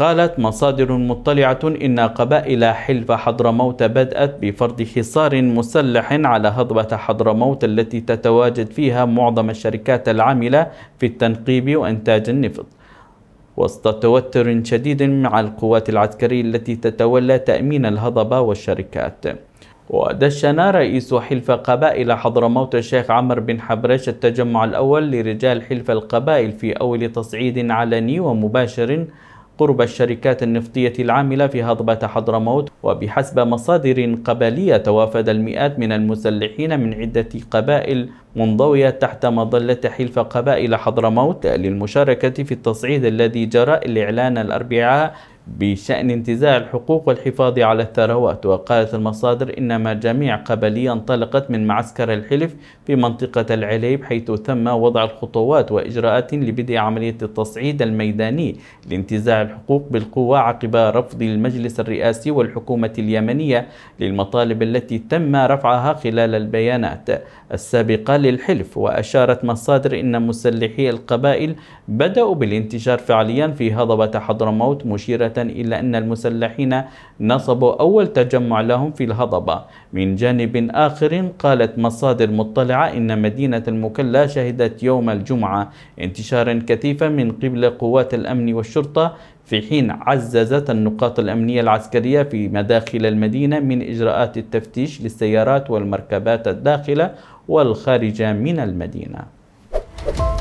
قالت مصادر مطلعة إن قبائل حلف حضرموت بدأت بفرض حصار مسلح على هضبة حضرموت التي تتواجد فيها معظم الشركات العاملة في التنقيب وإنتاج النفط وسط توتر شديد مع القوات العسكرية التي تتولى تأمين الهضبة والشركات ودشن رئيس حلف قبائل حضرموت الشيخ عمر بن حبرش التجمع الأول لرجال حلف القبائل في أول تصعيد علني ومباشر قرب الشركات النفطية العاملة في هضبة حضرموت وبحسب مصادر قبلية توافد المئات من المسلحين من عدة قبائل منضوية تحت مظلة حلف قبائل حضرموت للمشاركة في التصعيد الذي جرى الإعلان الأربعاء بشأن انتزاع الحقوق والحفاظ على الثروات وقالت المصادر إنما جميع قبلية انطلقت من معسكر الحلف في منطقة العليب حيث تم وضع الخطوات وإجراءات لبدء عملية التصعيد الميداني لانتزاع الحقوق بالقوة عقب رفض المجلس الرئاسي والحكومة اليمنية للمطالب التي تم رفعها خلال البيانات السابقة للحلف وأشارت مصادر إن مسلحي القبائل بدأوا بالانتشار فعليا في هضبة حضرموت مشيرة إلا أن المسلحين نصبوا أول تجمع لهم في الهضبة من جانب آخر قالت مصادر مطلعة إن مدينة المكلا شهدت يوم الجمعة انتشارا كثيفا من قبل قوات الأمن والشرطة في حين عززت النقاط الأمنية العسكرية في مداخل المدينة من إجراءات التفتيش للسيارات والمركبات الداخلة والخارجة من المدينة.